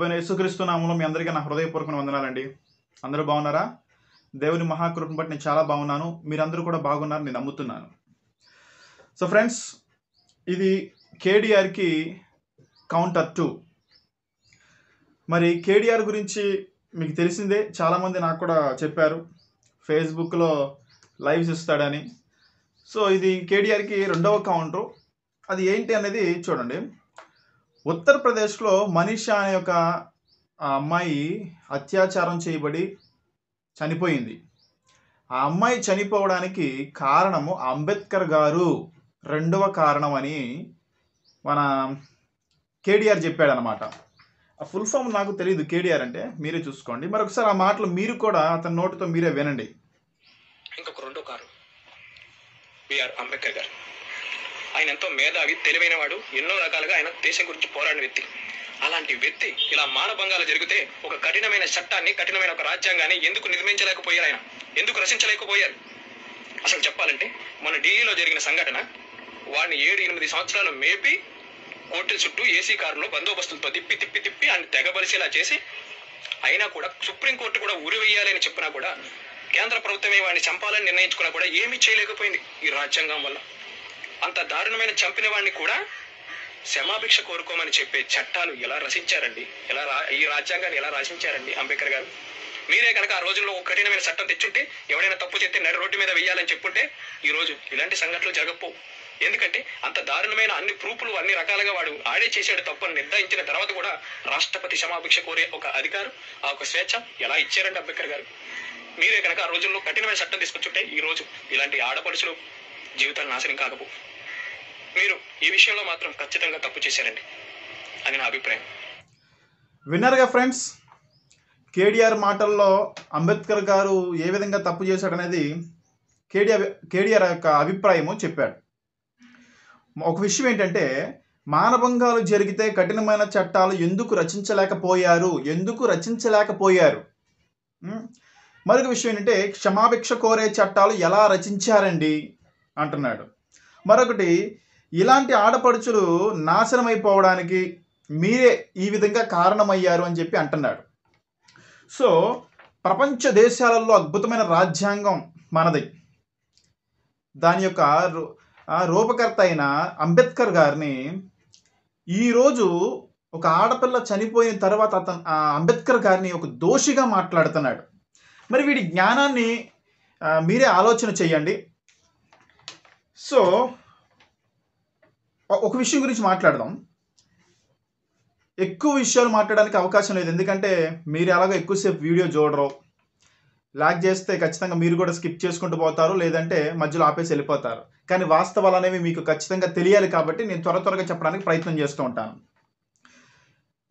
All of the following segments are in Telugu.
ప్రభు యేసుక్రీస్తు నామంలో మీ అందరికీ నా హృదయపూర్వక వందనాలండి అందరూ బాగున్నారా దేవుని మహాకృపను బట్టి నేను చాలా బాగున్నాను మీరందరూ కూడా బాగున్నారు నేను నమ్ముతున్నాను సో ఫ్రెండ్స్ ఇది కేడిఆర్కి కౌంటర్ టూ మరి కేడిఆర్ గురించి మీకు తెలిసిందే చాలామంది నాకు కూడా చెప్పారు ఫేస్బుక్లో లైవ్స్ ఇస్తాడని సో ఇది కేడిఆర్కి రెండవ కౌంటర్ అది ఏంటి అనేది చూడండి ఉత్తరప్రదేశ్లో మనీషా అనే ఒక అమ్మాయి అత్యాచారం చేయబడి చనిపోయింది ఆ అమ్మాయి చనిపోవడానికి కారణము అంబేద్కర్ గారు రెండవ కారణం అని మన చెప్పాడు చెప్పాడనమాట ఆ ఫుల్ ఫామ్ నాకు తెలియదు కేడిఆర్ అంటే మీరే చూసుకోండి మరొకసారి ఆ మాటలు మీరు కూడా అతని నోటితో మీరే వినండి ఇంకొక రెండో కారణం అంబేద్కర్ గారు ఆయన ఎంతో మేధావి తెలివైనవాడు ఎన్నో రకాలుగా ఆయన దేశం గురించి పోరాడిన వ్యక్తి అలాంటి వ్యక్తి ఇలా మానభంగాలు జరిగితే ఒక కఠినమైన చట్టాన్ని కఠినమైన ఒక రాజ్యాంగాన్ని ఎందుకు నిర్మించలేకపోయారు ఆయన ఎందుకు రచించలేకపోయారు అసలు చెప్పాలంటే మన ఢిల్లీలో జరిగిన సంఘటన వాడిని ఏడు ఎనిమిది సంవత్సరాలు మేపి కోర్టుల చుట్టూ ఏసీ కారులో బందోబస్తులతో తిప్పి తిప్పి తిప్పి ఆయన తెగబరిసేలా చేసి అయినా కూడా సుప్రీంకోర్టు కూడా ఉరివేయాలని చెప్పినా కూడా కేంద్ర ప్రభుత్వమే వాడిని చంపాలని నిర్ణయించుకున్నా కూడా ఏమీ చేయలేకపోయింది ఈ రాజ్యాంగం వల్ల అంత దారుణమైన చంపిన వాడిని కూడా క్షమాభిక్ష కోరుకోమని చెప్పే చట్టాలు ఎలా రచించారండి ఎలా ఈ రాజ్యాంగాన్ని ఎలా రచించారండి అంబేద్కర్ గారు మీరే కనుక ఆ రోజుల్లో ఒక కఠినమైన చట్టం తెచ్చుంటే ఎవడైనా తప్పు చెప్తే నడి రోడ్డు మీద వెయ్యాలని చెప్పుంటే ఈ రోజు ఇలాంటి సంఘటనలు జరగపోవు ఎందుకంటే అంత దారుణమైన అన్ని ప్రూఫ్లు అన్ని రకాలుగా వాడు ఆడే చేశాడు తప్పని నిర్ణయించిన తర్వాత కూడా రాష్ట్రపతి క్షమాభిక్ష కోరే ఒక అధికారం ఆ ఒక స్వేచ్ఛ ఎలా ఇచ్చారండి అంబేద్కర్ గారు మీరే కనుక ఆ రోజుల్లో కఠినమైన చట్టం తీసుకొచ్చుంటే ఈ రోజు ఇలాంటి ఆడపడుచులు జీవితాలు నాశనం కాకపో మీరు ఈ విషయంలో మాత్రం ఖచ్చితంగా తప్పు చేశారండి అని నా అభిప్రాయం విన్నర్గా ఫ్రెండ్స్ కేడిఆర్ మాటల్లో అంబేద్కర్ గారు ఏ విధంగా తప్పు చేశాడనేది కేడిఆర్ కేడిఆర్ యొక్క అభిప్రాయము చెప్పాడు ఒక విషయం ఏంటంటే మానభంగాలు జరిగితే కఠినమైన చట్టాలు ఎందుకు రచించలేకపోయారు ఎందుకు రచించలేకపోయారు మరొక విషయం ఏంటంటే క్షమాభిక్ష కోరే చట్టాలు ఎలా రచించారండి అంటున్నాడు మరొకటి ఇలాంటి ఆడపడుచులు నాశనమైపోవడానికి మీరే ఈ విధంగా కారణమయ్యారు అని చెప్పి అంటున్నాడు సో ప్రపంచ దేశాలలో అద్భుతమైన రాజ్యాంగం మనది దాని యొక్క రూపకర్త అయిన అంబేద్కర్ గారిని ఈరోజు ఒక ఆడపిల్ల చనిపోయిన తర్వాత అతను అంబేద్కర్ గారిని ఒక దోషిగా మాట్లాడుతున్నాడు మరి వీడి జ్ఞానాన్ని మీరే ఆలోచన చేయండి సో ఒక విషయం గురించి మాట్లాడదాం ఎక్కువ విషయాలు మాట్లాడడానికి అవకాశం లేదు ఎందుకంటే మీరు ఎలాగో ఎక్కువసేపు వీడియో చూడరు లాగ్ చేస్తే ఖచ్చితంగా మీరు కూడా స్కిప్ చేసుకుంటూ పోతారు లేదంటే మధ్యలో ఆపేసి వెళ్ళిపోతారు కానీ వాస్తవాలు అనేవి మీకు ఖచ్చితంగా తెలియాలి కాబట్టి నేను త్వర త్వరగా చెప్పడానికి ప్రయత్నం చేస్తూ ఉంటాను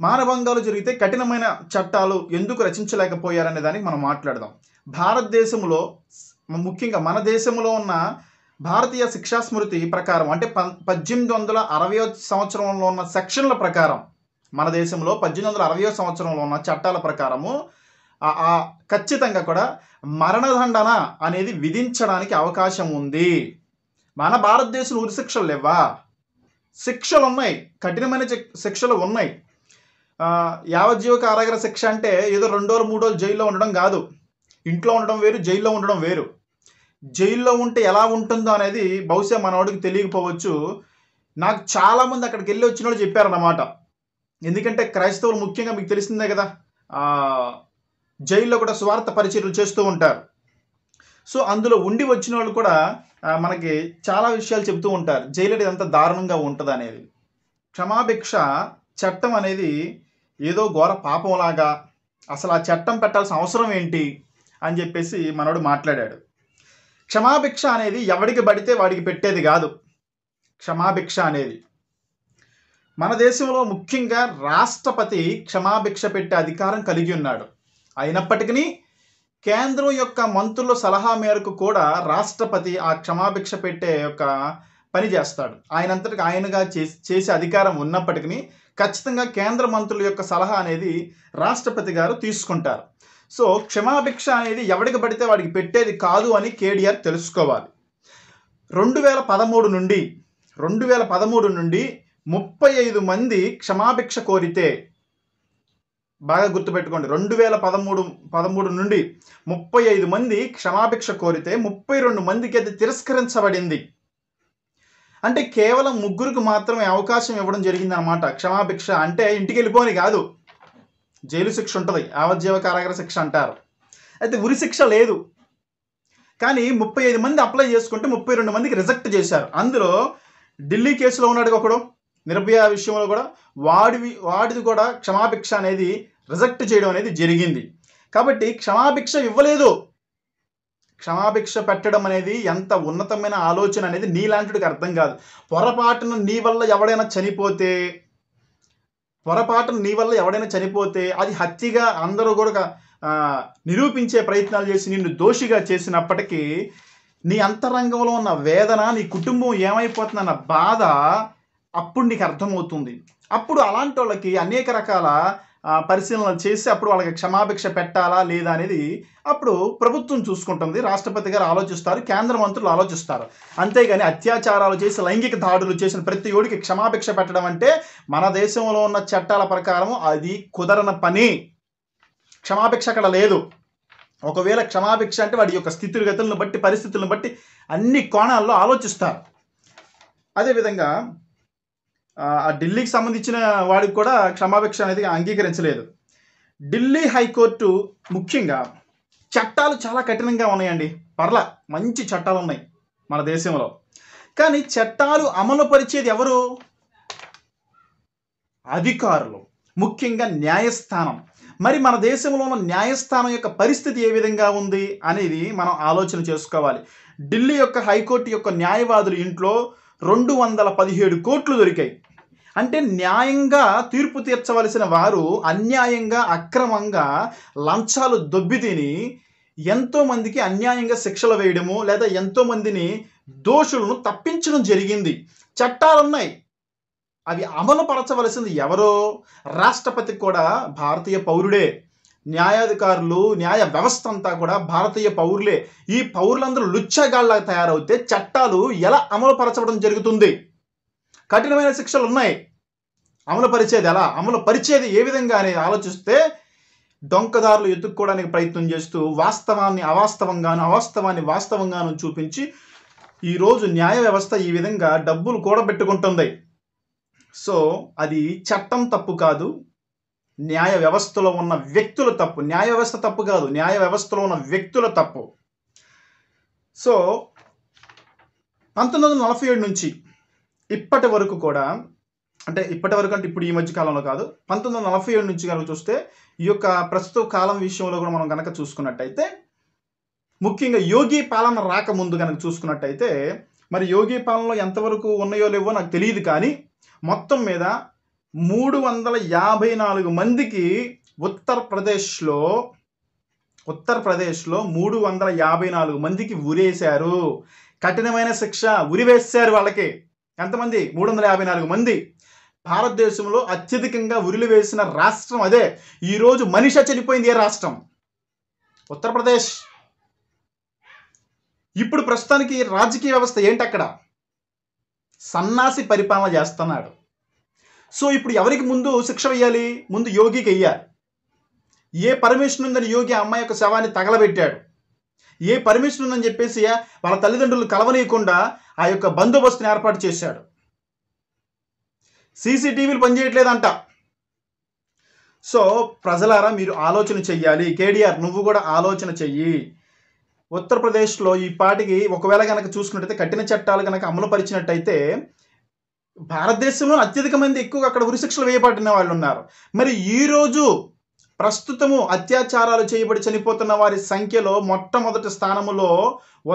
మానభంగాలు జరిగితే కఠినమైన చట్టాలు ఎందుకు రచించలేకపోయారనే దానికి మనం మాట్లాడదాం భారతదేశంలో ముఖ్యంగా మన దేశంలో ఉన్న భారతీయ శిక్షా స్మృతి ప్రకారం అంటే పద్దెనిమిది వందల అరవై సంవత్సరంలో ఉన్న సెక్షన్ల ప్రకారం మన దేశంలో పద్దెనిమిది వందల అరవై సంవత్సరంలో ఉన్న చట్టాల ప్రకారము ఖచ్చితంగా కూడా మరణదండన అనేది విధించడానికి అవకాశం ఉంది మన భారతదేశంలో ఉరిశిక్షలు శిక్షలు లేవా శిక్షలు ఉన్నాయి కఠినమైన శిక్షలు ఉన్నాయి యావజ్జీవ కారాగర శిక్ష అంటే ఏదో రెండు రోజులు మూడు రోజులు జైల్లో ఉండడం కాదు ఇంట్లో ఉండడం వేరు జైల్లో ఉండడం వేరు జైల్లో ఉంటే ఎలా ఉంటుందో అనేది బహుశా మనవాడికి తెలియకపోవచ్చు నాకు చాలామంది అక్కడికి వెళ్ళి వచ్చిన వాళ్ళు చెప్పారన్నమాట ఎందుకంటే క్రైస్తవులు ముఖ్యంగా మీకు తెలిసిందే కదా జైల్లో కూడా స్వార్థ పరిచర్లు చేస్తూ ఉంటారు సో అందులో ఉండి వచ్చిన వాళ్ళు కూడా మనకి చాలా విషయాలు చెప్తూ ఉంటారు జైలు అనేది ఎంత దారుణంగా ఉంటుంది అనేది క్షమాభిక్ష చట్టం అనేది ఏదో ఘోర పాపంలాగా అసలు ఆ చట్టం పెట్టాల్సిన అవసరం ఏంటి అని చెప్పేసి మనోడు మాట్లాడాడు క్షమాభిక్ష అనేది ఎవడికి పడితే వాడికి పెట్టేది కాదు క్షమాభిక్ష అనేది మన దేశంలో ముఖ్యంగా రాష్ట్రపతి క్షమాభిక్ష పెట్టే అధికారం కలిగి ఉన్నాడు అయినప్పటికీ కేంద్రం యొక్క మంత్రుల సలహా మేరకు కూడా రాష్ట్రపతి ఆ క్షమాభిక్ష పెట్టే యొక్క పని చేస్తాడు ఆయనంతటికి ఆయనగా చేసే అధికారం ఉన్నప్పటికీ ఖచ్చితంగా కేంద్ర మంత్రుల యొక్క సలహా అనేది రాష్ట్రపతి గారు తీసుకుంటారు సో క్షమాభిక్ష అనేది ఎవడికి పడితే వాడికి పెట్టేది కాదు అని కేడీఆర్ తెలుసుకోవాలి రెండు వేల పదమూడు నుండి రెండు వేల పదమూడు నుండి ముప్పై ఐదు మంది క్షమాభిక్ష కోరితే బాగా గుర్తుపెట్టుకోండి రెండు వేల పదమూడు పదమూడు నుండి ముప్పై ఐదు మంది క్షమాభిక్ష కోరితే ముప్పై రెండు మందికి అది తిరస్కరించబడింది అంటే కేవలం ముగ్గురికి మాత్రమే అవకాశం ఇవ్వడం జరిగిందనమాట క్షమాభిక్ష అంటే ఇంటికి వెళ్ళిపోని కాదు జైలు శిక్ష ఉంటుంది ఆవజీవ కారాగార శిక్ష అంటారు అయితే ఉరి శిక్ష లేదు కానీ ముప్పై ఐదు మంది అప్లై చేసుకుంటే ముప్పై రెండు మందికి రిజెక్ట్ చేశారు అందులో ఢిల్లీ కేసులో ఉన్నాడు ఒకడు నిర్భయ విషయంలో కూడా వాడి వాడిది కూడా క్షమాభిక్ష అనేది రిజెక్ట్ చేయడం అనేది జరిగింది కాబట్టి క్షమాభిక్ష ఇవ్వలేదు క్షమాభిక్ష పెట్టడం అనేది ఎంత ఉన్నతమైన ఆలోచన అనేది నీలాంటికి అర్థం కాదు పొరపాటున నీ వల్ల ఎవడైనా చనిపోతే పొరపాటును నీ వల్ల ఎవడైనా చనిపోతే అది హత్యగా అందరూ కూడా నిరూపించే ప్రయత్నాలు చేసి నిన్ను దోషిగా చేసినప్పటికీ నీ అంతరంగంలో ఉన్న వేదన నీ కుటుంబం ఏమైపోతుందన్న బాధ అప్పుడు నీకు అర్థమవుతుంది అప్పుడు అలాంటి వాళ్ళకి అనేక రకాల పరిశీలన చేసి అప్పుడు వాళ్ళకి క్షమాభిక్ష పెట్టాలా లేదా అనేది అప్పుడు ప్రభుత్వం చూసుకుంటుంది రాష్ట్రపతి గారు ఆలోచిస్తారు కేంద్ర మంత్రులు ఆలోచిస్తారు అంతేగాని అత్యాచారాలు చేసి లైంగిక దాడులు చేసిన ప్రతి ఓడికి క్షమాభిక్ష పెట్టడం అంటే మన దేశంలో ఉన్న చట్టాల ప్రకారం అది కుదరన పని క్షమాభిక్ష అక్కడ లేదు ఒకవేళ క్షమాభిక్ష అంటే వాడి యొక్క స్థితిగతులను బట్టి పరిస్థితులను బట్టి అన్ని కోణాల్లో ఆలోచిస్తారు అదేవిధంగా ఆ ఢిల్లీకి సంబంధించిన వాడికి కూడా క్షమాభిక్ష అనేది అంగీకరించలేదు ఢిల్లీ హైకోర్టు ముఖ్యంగా చట్టాలు చాలా కఠినంగా ఉన్నాయండి పర్ల మంచి చట్టాలు ఉన్నాయి మన దేశంలో కానీ చట్టాలు అమలు పరిచేది ఎవరు అధికారులు ముఖ్యంగా న్యాయస్థానం మరి మన దేశంలో ఉన్న న్యాయస్థానం యొక్క పరిస్థితి ఏ విధంగా ఉంది అనేది మనం ఆలోచన చేసుకోవాలి ఢిల్లీ యొక్క హైకోర్టు యొక్క న్యాయవాదులు ఇంట్లో రెండు వందల పదిహేడు కోట్లు దొరికాయి అంటే న్యాయంగా తీర్పు తీర్చవలసిన వారు అన్యాయంగా అక్రమంగా లంచాలు దొబ్బితిని ఎంతోమందికి అన్యాయంగా శిక్షలు వేయడము లేదా ఎంతోమందిని దోషులను తప్పించడం జరిగింది చట్టాలున్నాయి అవి అమలు పరచవలసింది ఎవరో రాష్ట్రపతి కూడా భారతీయ పౌరుడే న్యాయాధికారులు న్యాయ వ్యవస్థ అంతా కూడా భారతీయ పౌరులే ఈ పౌరులందరూ లుచ్చగాళ్ళ తయారవుతే చట్టాలు ఎలా అమలు పరచడం జరుగుతుంది కఠినమైన శిక్షలు ఉన్నాయి అమలు పరిచేది ఎలా అమలు పరిచేది ఏ విధంగా అనేది ఆలోచిస్తే డొంకదారులు ఎత్తుక్కోవడానికి ప్రయత్నం చేస్తూ వాస్తవాన్ని అవాస్తవంగాను అవాస్తవాన్ని వాస్తవంగాను చూపించి ఈరోజు న్యాయ వ్యవస్థ ఈ విధంగా డబ్బులు కూడబెట్టుకుంటుంది సో అది చట్టం తప్పు కాదు న్యాయ వ్యవస్థలో ఉన్న వ్యక్తుల తప్పు న్యాయ వ్యవస్థ తప్పు కాదు న్యాయ వ్యవస్థలో ఉన్న వ్యక్తుల తప్పు సో పంతొమ్మిది వందల నలభై ఏడు నుంచి ఇప్పటి వరకు కూడా అంటే ఇప్పటి వరకు అంటే ఇప్పుడు ఈ మధ్య కాలంలో కాదు పంతొమ్మిది వందల నలభై ఏడు నుంచి కనుక చూస్తే ఈ యొక్క ప్రస్తుత కాలం విషయంలో కూడా మనం కనుక చూసుకున్నట్టయితే ముఖ్యంగా యోగి పాలన రాకముందు కనుక చూసుకున్నట్టయితే మరి యోగి పాలనలో ఎంతవరకు ఉన్నాయో లేవో నాకు తెలియదు కానీ మొత్తం మీద మూడు వందల యాభై నాలుగు మందికి ఉత్తరప్రదేశ్లో ఉత్తరప్రదేశ్లో మూడు వందల యాభై నాలుగు మందికి ఉరేశారు కఠినమైన శిక్ష ఉరివేశారు వాళ్ళకి ఎంతమంది మూడు వందల యాభై నాలుగు మంది భారతదేశంలో అత్యధికంగా ఉరిలు వేసిన రాష్ట్రం అదే ఈరోజు మనిష చనిపోయింది ఏ రాష్ట్రం ఉత్తరప్రదేశ్ ఇప్పుడు ప్రస్తుతానికి రాజకీయ వ్యవస్థ ఏంటి అక్కడ సన్నాసి పరిపాలన చేస్తున్నాడు సో ఇప్పుడు ఎవరికి ముందు శిక్ష వేయాలి ముందు యోగికి వెయ్యాలి ఏ పర్మిషన్ ఉందని యోగి అమ్మాయి యొక్క శవాన్ని తగలబెట్టాడు ఏ పర్మిషన్ ఉందని చెప్పేసి వాళ్ళ తల్లిదండ్రులు కలవనీయకుండా ఆ యొక్క బందోబస్తుని ఏర్పాటు చేశాడు సీసీటీవీలు పనిచేయట్లేదంట సో ప్రజలారా మీరు ఆలోచన చెయ్యాలి కేడీఆర్ నువ్వు కూడా ఆలోచన చెయ్యి ఉత్తరప్రదేశ్లో ఈ పాటికి ఒకవేళ కనుక చూసుకున్నట్టయితే కఠిన చట్టాలు కనుక అమలు పరిచినట్టయితే భారతదేశంలో అత్యధిక మంది ఎక్కువగా అక్కడ ఉరిశిక్షలు వేయబడిన వాళ్ళు ఉన్నారు మరి ఈరోజు ప్రస్తుతము అత్యాచారాలు చేయబడి చనిపోతున్న వారి సంఖ్యలో మొట్టమొదటి స్థానములో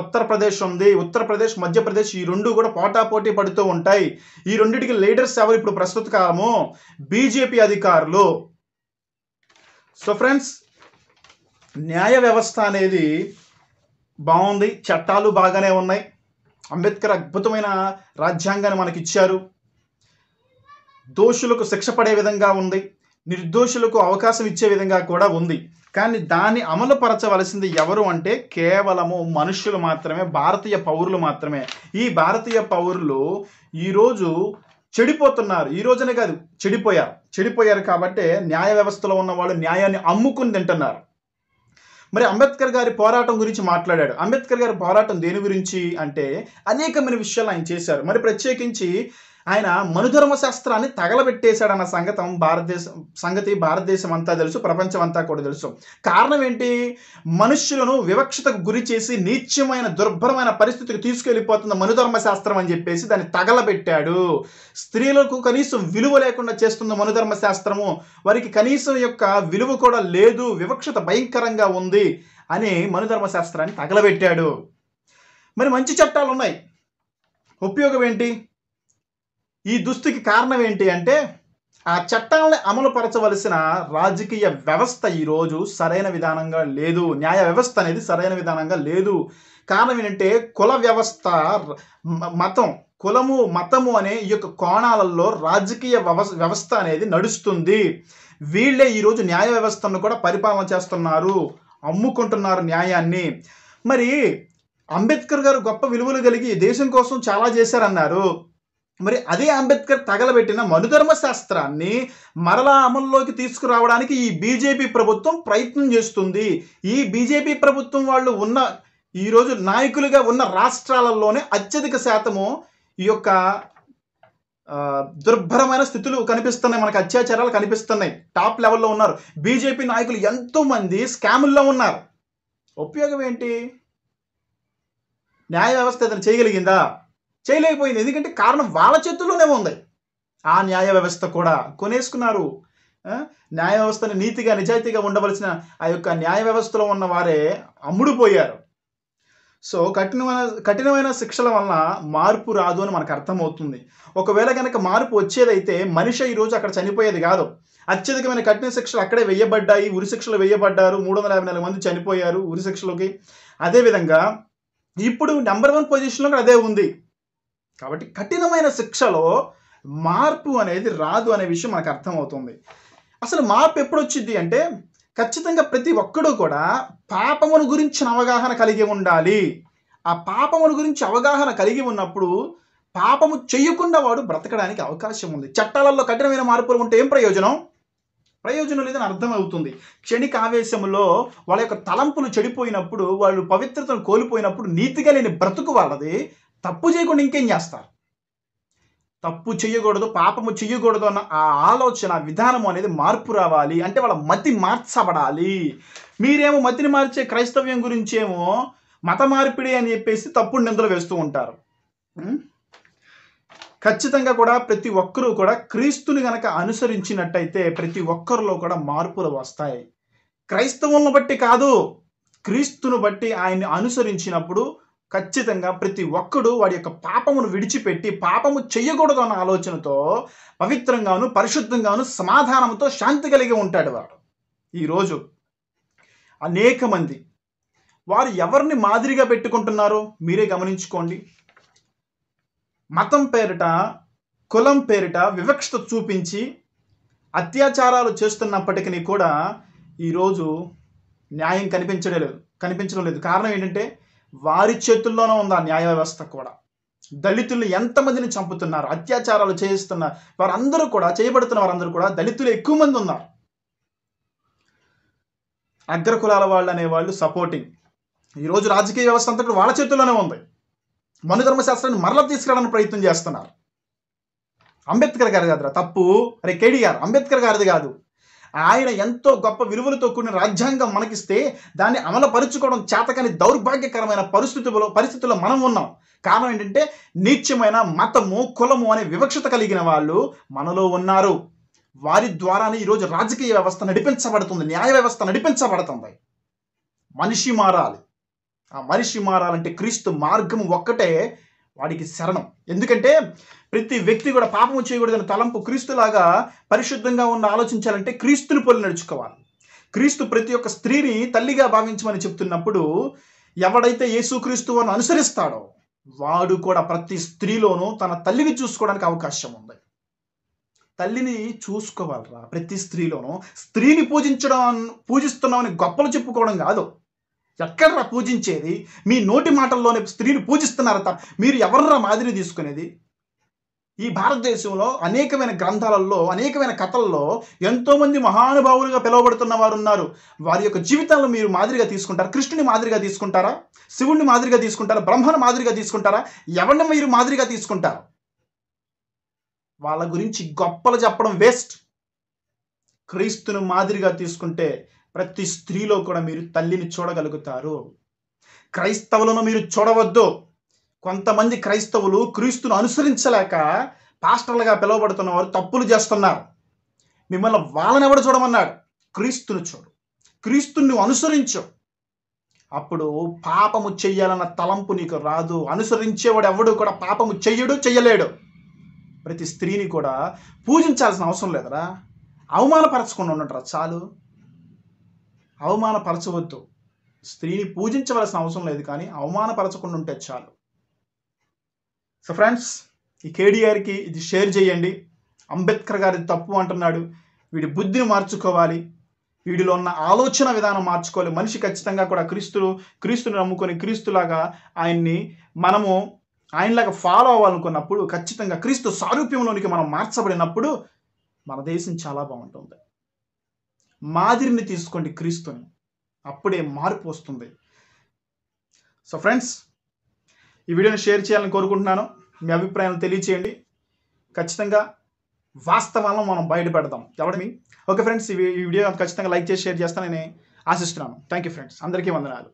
ఉత్తరప్రదేశ్ ఉంది ఉత్తరప్రదేశ్ మధ్యప్రదేశ్ ఈ రెండు కూడా పోటాపోటీ పడుతూ ఉంటాయి ఈ రెండింటికి లీడర్స్ ఎవరు ఇప్పుడు ప్రస్తుత కాలము బీజేపీ అధికారులు సో ఫ్రెండ్స్ న్యాయ వ్యవస్థ అనేది బాగుంది చట్టాలు బాగానే ఉన్నాయి అంబేద్కర్ అద్భుతమైన రాజ్యాంగాన్ని మనకిచ్చారు దోషులకు శిక్ష పడే విధంగా ఉంది నిర్దోషులకు అవకాశం ఇచ్చే విధంగా కూడా ఉంది కానీ దాన్ని అమలు పరచవలసింది ఎవరు అంటే కేవలము మనుషులు మాత్రమే భారతీయ పౌరులు మాత్రమే ఈ భారతీయ పౌరులు ఈరోజు చెడిపోతున్నారు ఈ రోజునే కాదు చెడిపోయారు చెడిపోయారు కాబట్టి న్యాయ వ్యవస్థలో ఉన్న వాళ్ళు న్యాయాన్ని అమ్ముకుని తింటున్నారు మరి అంబేద్కర్ గారి పోరాటం గురించి మాట్లాడాడు అంబేద్కర్ గారి పోరాటం దేని గురించి అంటే అనేకమైన విషయాలు ఆయన చేశారు మరి ప్రత్యేకించి ఆయన మనుధర్మ శాస్త్రాన్ని తగలబెట్టేశాడన్న సంగతం భారతదేశం సంగతి భారతదేశం అంతా తెలుసు ప్రపంచం అంతా కూడా తెలుసు కారణం ఏంటి మనుష్యులను వివక్షతకు గురి చేసి నీత్యమైన దుర్భరమైన పరిస్థితికి తీసుకెళ్ళిపోతున్న మనుధర్మ శాస్త్రం అని చెప్పేసి దాన్ని తగలబెట్టాడు స్త్రీలకు కనీసం విలువ లేకుండా చేస్తుంది మనుధర్మ శాస్త్రము వారికి కనీసం యొక్క విలువ కూడా లేదు వివక్షత భయంకరంగా ఉంది అని మనుధర్మ శాస్త్రాన్ని తగలబెట్టాడు మరి మంచి చట్టాలు ఉన్నాయి ఉపయోగం ఏంటి ఈ దుస్థితికి కారణం ఏంటి అంటే ఆ చట్టాలను అమలుపరచవలసిన రాజకీయ వ్యవస్థ ఈరోజు సరైన విధానంగా లేదు న్యాయ వ్యవస్థ అనేది సరైన విధానంగా లేదు కారణం ఏంటంటే కుల వ్యవస్థ మతం కులము మతము అనే ఈ యొక్క కోణాలలో రాజకీయ వ్యవస్థ అనేది నడుస్తుంది వీళ్ళే ఈరోజు న్యాయ వ్యవస్థను కూడా పరిపాలన చేస్తున్నారు అమ్ముకుంటున్నారు న్యాయాన్ని మరి అంబేద్కర్ గారు గొప్ప విలువలు కలిగి దేశం కోసం చాలా చేశారన్నారు మరి అదే అంబేద్కర్ తగలబెట్టిన మనుధర్మ శాస్త్రాన్ని మరలా అమల్లోకి తీసుకురావడానికి ఈ బీజేపీ ప్రభుత్వం ప్రయత్నం చేస్తుంది ఈ బీజేపీ ప్రభుత్వం వాళ్ళు ఉన్న ఈరోజు నాయకులుగా ఉన్న రాష్ట్రాలలోనే అత్యధిక శాతము ఈ యొక్క దుర్భరమైన స్థితులు కనిపిస్తున్నాయి మనకు అత్యాచారాలు కనిపిస్తున్నాయి టాప్ లెవెల్లో ఉన్నారు బీజేపీ నాయకులు ఎంతోమంది స్కాముల్లో ఉన్నారు ఉపయోగం ఏంటి న్యాయ వ్యవస్థ ఏదైనా చేయగలిగిందా చేయలేకపోయింది ఎందుకంటే కారణం వాళ్ళ చేతుల్లోనే ఉంది ఆ న్యాయ వ్యవస్థ కూడా కొనేసుకున్నారు న్యాయ వ్యవస్థను నీతిగా నిజాయితీగా ఉండవలసిన ఆ యొక్క న్యాయ వ్యవస్థలో ఉన్న వారే అమ్ముడుపోయారు సో కఠినమైన కఠినమైన శిక్షల వలన మార్పు రాదు అని మనకు అర్థమవుతుంది ఒకవేళ కనుక మార్పు వచ్చేదైతే మనిషి ఈరోజు అక్కడ చనిపోయేది కాదు అత్యధికమైన కఠిన శిక్షలు అక్కడే వేయబడ్డాయి ఉరి శిక్షలు వేయబడ్డారు మూడు వందల యాభై నాలుగు మంది చనిపోయారు ఉరి శిక్షలోకి అదేవిధంగా ఇప్పుడు నెంబర్ వన్ పొజిషన్లో అదే ఉంది కాబట్టి కఠినమైన శిక్షలో మార్పు అనేది రాదు అనే విషయం మనకు అర్థమవుతుంది అసలు మార్పు ఎప్పుడు వచ్చింది అంటే ఖచ్చితంగా ప్రతి ఒక్కడూ కూడా పాపమును గురించిన అవగాహన కలిగి ఉండాలి ఆ పాపమును గురించి అవగాహన కలిగి ఉన్నప్పుడు పాపము చేయకుండా వాడు బ్రతకడానికి అవకాశం ఉంది చట్టాలలో కఠినమైన మార్పులు ఉంటే ఏం ప్రయోజనం ప్రయోజనం లేదని అర్థమవుతుంది క్షణిక ఆవేశంలో వాళ్ళ యొక్క తలంపులు చెడిపోయినప్పుడు వాళ్ళు పవిత్రతను కోల్పోయినప్పుడు నీతిగా లేని బ్రతుకు వాళ్ళది తప్పు చేయకుండా ఇంకేం చేస్తారు తప్పు చేయకూడదు పాపము చేయకూడదు అన్న ఆ ఆలోచన విధానం అనేది మార్పు రావాలి అంటే వాళ్ళ మతి మార్చబడాలి మీరేమో మతిని మార్చే క్రైస్తవ్యం గురించి ఏమో మత మార్పిడి అని చెప్పేసి తప్పుడు నిందలు వేస్తూ ఉంటారు ఖచ్చితంగా కూడా ప్రతి ఒక్కరూ కూడా క్రీస్తుని గనక అనుసరించినట్టయితే ప్రతి ఒక్కరిలో కూడా మార్పులు వస్తాయి క్రైస్తవులను బట్టి కాదు క్రీస్తును బట్టి ఆయన్ని అనుసరించినప్పుడు ఖచ్చితంగా ప్రతి ఒక్కడు వాడి యొక్క పాపమును విడిచిపెట్టి పాపము చెయ్యకూడదు అన్న ఆలోచనతో పవిత్రంగాను పరిశుద్ధంగాను సమాధానంతో శాంతి కలిగి ఉంటాడు వాడు ఈరోజు అనేక మంది వారు ఎవరిని మాదిరిగా పెట్టుకుంటున్నారో మీరే గమనించుకోండి మతం పేరిట కులం పేరిట వివక్షత చూపించి అత్యాచారాలు చేస్తున్నప్పటికీ కూడా ఈరోజు న్యాయం కనిపించడం లేదు కనిపించడం లేదు కారణం ఏంటంటే వారి చేతుల్లోనే ఉంది ఆ న్యాయ వ్యవస్థ కూడా దళితులు ఎంతమందిని చంపుతున్నారు అత్యాచారాలు చేయిస్తున్నారు వారందరూ కూడా చేయబడుతున్న వారందరూ కూడా దళితులు ఎక్కువ మంది ఉన్నారు అగ్రకులాల వాళ్ళు అనేవాళ్ళు సపోర్టింగ్ ఈరోజు రాజకీయ వ్యవస్థ అంతటి వాళ్ళ చేతుల్లోనే ఉంది మనుధర్మశాస్త్రాన్ని మరల తీసుకురావడానికి ప్రయత్నం చేస్తున్నారు అంబేద్కర్ గారి కాదురా తప్పు అరే కేడి గారు అంబేద్కర్ గారిది కాదు ఆయన ఎంతో గొప్ప విలువలతో కూడిన రాజ్యాంగం మనకిస్తే దాన్ని అమలుపరుచుకోవడం చేతకాని దౌర్భాగ్యకరమైన పరిస్థితులలో పరిస్థితుల్లో మనం ఉన్నాం కారణం ఏంటంటే నీచమైన మతము కులము అనే వివక్షత కలిగిన వాళ్ళు మనలో ఉన్నారు వారి ద్వారానే ఈరోజు రాజకీయ వ్యవస్థ నడిపించబడుతుంది న్యాయ వ్యవస్థ నడిపించబడుతుంది మనిషి మారాలి ఆ మనిషి మారాలంటే క్రీస్తు మార్గం ఒక్కటే వాడికి శరణం ఎందుకంటే ప్రతి వ్యక్తి కూడా పాపం చేయకూడదని తలంపు క్రీస్తులాగా పరిశుద్ధంగా ఉన్న ఆలోచించాలంటే క్రీస్తుని పొలి నడుచుకోవాలి క్రీస్తు ప్రతి ఒక్క స్త్రీని తల్లిగా భావించమని చెప్తున్నప్పుడు ఎవడైతే యేసుక్రీస్తు అని అనుసరిస్తాడో వాడు కూడా ప్రతి స్త్రీలోనూ తన తల్లిని చూసుకోవడానికి అవకాశం ఉంది తల్లిని చూసుకోవాలరా ప్రతి స్త్రీలోనూ స్త్రీని పూజించడం పూజిస్తున్నామని గొప్పలు చెప్పుకోవడం కాదు ఎక్కడరా పూజించేది మీ నోటి మాటల్లోనే స్త్రీని పూజిస్తున్నారట మీరు ఎవర్రా మాదిరి తీసుకునేది ఈ భారతదేశంలో అనేకమైన గ్రంథాలలో అనేకమైన కథల్లో ఎంతోమంది మహానుభావులుగా పిలువబడుతున్న వారు ఉన్నారు వారి యొక్క జీవితాలను మీరు మాదిరిగా తీసుకుంటారా కృష్ణుని మాదిరిగా తీసుకుంటారా శివుణ్ణి మాదిరిగా తీసుకుంటారా బ్రహ్మను మాదిరిగా తీసుకుంటారా ఎవరిని మీరు మాదిరిగా తీసుకుంటారు వాళ్ళ గురించి గొప్పలు చెప్పడం వేస్ట్ క్రీస్తును మాదిరిగా తీసుకుంటే ప్రతి స్త్రీలో కూడా మీరు తల్లిని చూడగలుగుతారు క్రైస్తవులను మీరు చూడవద్దు కొంతమంది క్రైస్తవులు క్రీస్తును అనుసరించలేక పాస్టర్లుగా పిలువబడుతున్న వారు తప్పులు చేస్తున్నారు మిమ్మల్ని వాళ్ళని ఎవడు చూడమన్నాడు క్రీస్తును చూడు క్రీస్తుని అనుసరించు అప్పుడు పాపము చెయ్యాలన్న తలంపు నీకు రాదు అనుసరించేవాడు ఎవడు కూడా పాపము చెయ్యడు చెయ్యలేడు ప్రతి స్త్రీని కూడా పూజించాల్సిన అవసరం లేదురా అవమానపరచకుండా ఉండటరా చాలు అవమానపరచవద్దు స్త్రీని పూజించవలసిన అవసరం లేదు కానీ అవమానపరచకుండా ఉంటే చాలు సో ఫ్రెండ్స్ ఈ కేడీఆర్కి ఇది షేర్ చేయండి అంబేద్కర్ గారి తప్పు అంటున్నాడు వీడి బుద్ధిని మార్చుకోవాలి వీడిలో ఉన్న ఆలోచన విధానం మార్చుకోవాలి మనిషి ఖచ్చితంగా కూడా క్రీస్తులు క్రీస్తుని నమ్ముకొని క్రీస్తులాగా ఆయన్ని మనము ఆయనలాగా ఫాలో అవ్వాలనుకున్నప్పుడు ఖచ్చితంగా క్రీస్తు సారూప్యంలోనికి మనం మార్చబడినప్పుడు మన దేశం చాలా బాగుంటుంది మాదిరిని తీసుకోండి క్రీస్తుని అప్పుడే మార్పు వస్తుంది సో ఫ్రెండ్స్ ఈ వీడియోని షేర్ చేయాలని కోరుకుంటున్నాను మీ అభిప్రాయాలు తెలియచేయండి ఖచ్చితంగా వాస్తవాలను మనం బయటపెడతాం ఎవడమి ఓకే ఫ్రెండ్స్ ఈ వీడియో ఖచ్చితంగా లైక్ చేసి షేర్ చేస్తానని ఆశిస్తున్నాను థ్యాంక్ యూ ఫ్రెండ్స్ అందరికీ వందనాలు